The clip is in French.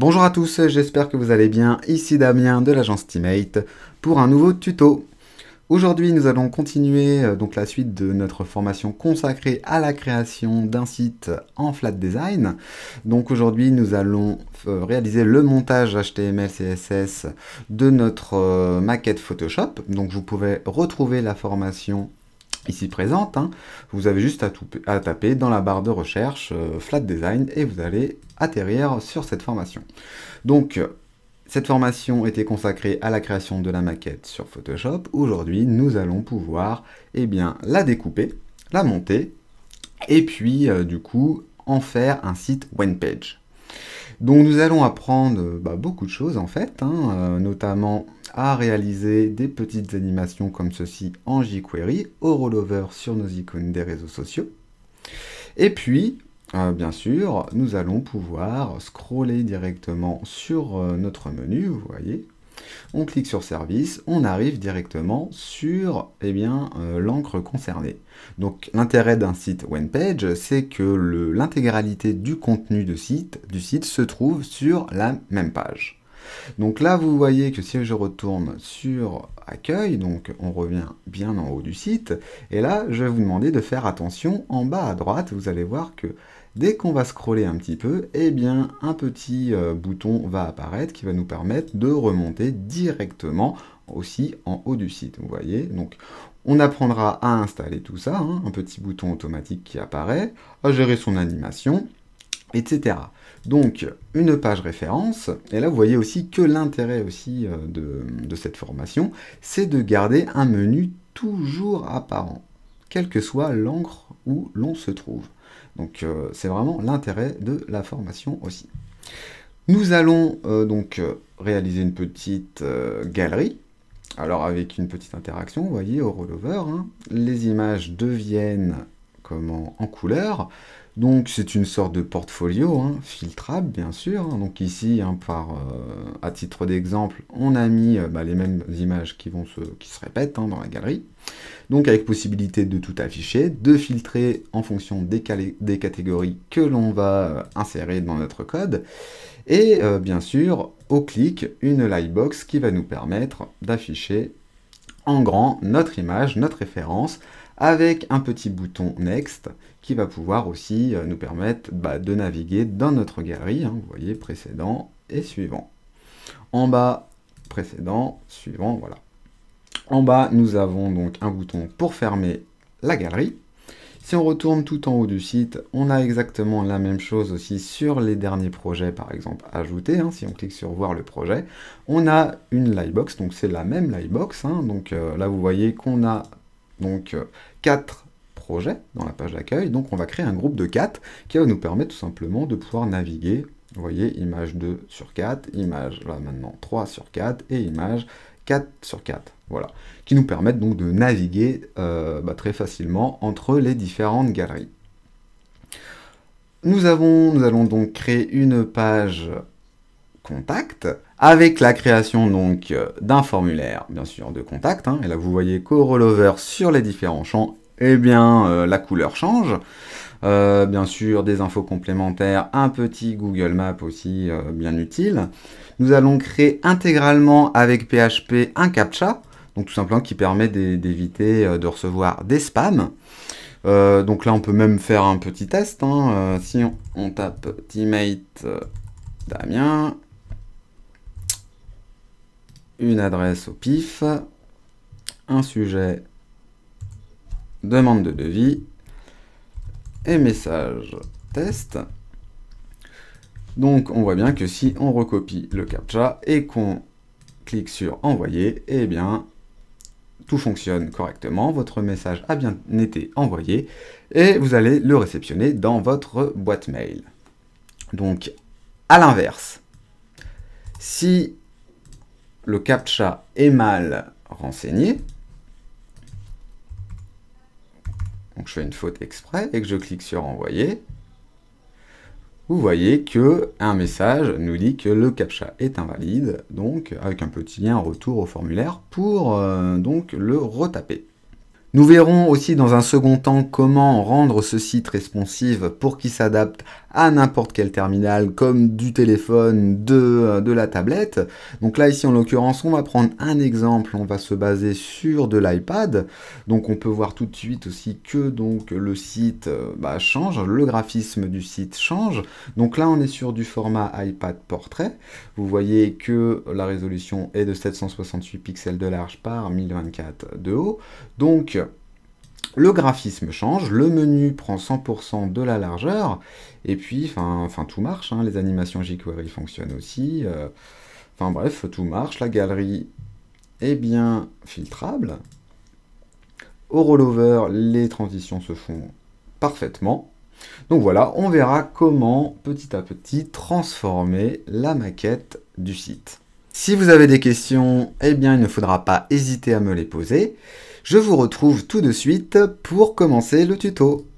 Bonjour à tous, j'espère que vous allez bien. Ici Damien de l'agence Teammate pour un nouveau tuto. Aujourd'hui, nous allons continuer euh, donc la suite de notre formation consacrée à la création d'un site en flat design. Donc aujourd'hui, nous allons euh, réaliser le montage HTML CSS de notre euh, maquette Photoshop. Donc vous pouvez retrouver la formation ici présente, hein, vous avez juste à, tout, à, taper dans la barre de recherche euh, Flat Design et vous allez atterrir sur cette formation. Donc, cette formation était consacrée à la création de la maquette sur Photoshop. Aujourd'hui, nous allons pouvoir eh bien, la découper, la monter et puis, euh, du coup, en faire un site one page. Donc nous allons apprendre euh, bah, beaucoup de choses en fait, hein, euh, notamment à réaliser des petites animations comme ceci en jQuery, au rollover sur nos icônes des réseaux sociaux. Et puis, euh, bien sûr, nous allons pouvoir scroller directement sur notre menu, vous voyez, on clique sur service, on arrive directement sur eh bien, euh, l'encre concernée. Donc l'intérêt d'un site page c'est que l'intégralité du contenu du site se trouve sur la même page. Donc là, vous voyez que si je retourne sur accueil, donc on revient bien en haut du site, et là, je vais vous demander de faire attention en bas à droite, vous allez voir que Dès qu'on va scroller un petit peu, eh bien, un petit euh, bouton va apparaître qui va nous permettre de remonter directement aussi en haut du site. Vous voyez, donc on apprendra à installer tout ça, hein, un petit bouton automatique qui apparaît, à gérer son animation, etc. Donc une page référence, et là vous voyez aussi que l'intérêt aussi euh, de, de cette formation, c'est de garder un menu toujours apparent, quel que soit l'encre où l'on se trouve. Donc euh, c'est vraiment l'intérêt de la formation aussi. Nous allons euh, donc euh, réaliser une petite galerie. Alors avec une petite interaction, vous voyez au rollover, hein. les images deviennent comment en couleur. Donc c'est une sorte de portfolio, hein, filtrable bien sûr. Hein. Donc ici, hein, par, euh, à titre d'exemple, on a mis euh, bah, les mêmes images qui, vont se, qui se répètent dans la galerie. Donc avec possibilité de tout afficher, de filtrer en fonction des, catégories que l'on va euh, insérer dans notre code. Et bien sûr, au clic, une lightbox qui va nous permettre d'afficher en grand notre image, notre référence, avec un petit bouton Next qui va pouvoir aussi euh, nous permettre bah, de naviguer dans notre galerie. Hein, vous voyez, précédent et suivant. En bas, précédent, suivant, voilà. En bas, nous avons donc un bouton pour fermer la galerie. Si on retourne tout en haut du site, on a exactement la même chose aussi sur les derniers projets, par exemple, ajoutés. Hein, si on clique sur voir le projet, on a une Livebox, donc c'est la même Livebox. Hein, donc euh, là, vous voyez qu'on a donc 4 euh, projets dans la page d'accueil. Donc on va créer un groupe de 4 qui va nous permettre tout simplement de pouvoir naviguer vous voyez, image 2 sur 4, image là maintenant 3 sur 4 et image 4 sur 4. Voilà. Qui nous permettent donc de naviguer euh, bah, très facilement entre les différentes galeries. Nous, avons, nous allons donc créer une page contact avec la création donc euh, d'un formulaire, bien sûr, de contact. Hein. et là, vous voyez rollover sur les différents champs eh bien, euh, la couleur change. Euh, bien sûr, des infos complémentaires, un petit Google Maps aussi euh, bien utile. Nous allons créer intégralement avec PHP un CAPTCHA, donc tout simplement qui permet d'éviter de recevoir des spams. donc là, on peut même faire un petit test. Hein. si on, tape teammate Damien, une adresse au pif, un sujet demande de devis et message test. Donc on voit bien que si on recopie le CAPTCHA et qu'on clique sur envoyer, eh bien tout fonctionne correctement, votre message a bien été envoyé et vous allez le réceptionner dans votre boîte mail. Donc à l'inverse, si le CAPTCHA est mal renseigné, je fais une faute exprès et que je clique sur envoyer, vous voyez que un message nous dit que le captcha est invalide, donc avec un petit lien retour au formulaire pour euh, donc le retaper. Nous verrons aussi dans un second temps comment rendre ce site responsive pour qu'il s'adapte à n'importe quel terminal, comme du téléphone, de, euh, de, la tablette. Donc là, ici, en l'occurrence, on va prendre un exemple, on va se baser sur de l'iPad. Donc on peut voir tout de suite aussi que donc, le site euh, bah, change, le graphisme du site change. Donc là, on est sur du format iPad portrait. Vous voyez que la résolution est de 768 pixels de large par 1024 de haut. Donc, le graphisme change, le menu prend 100% de la largeur, et puis, enfin, tout marche, hein. les animations jQuery fonctionnent aussi, euh, enfin bref, tout marche, la galerie est bien filtrable. Au rollover, les transitions se font parfaitement. Donc voilà, on verra comment, petit à petit, transformer la maquette du site. Si vous avez des questions, eh bien, il ne faudra pas hésiter à me les poser. Je vous retrouve tout de suite pour commencer le tuto.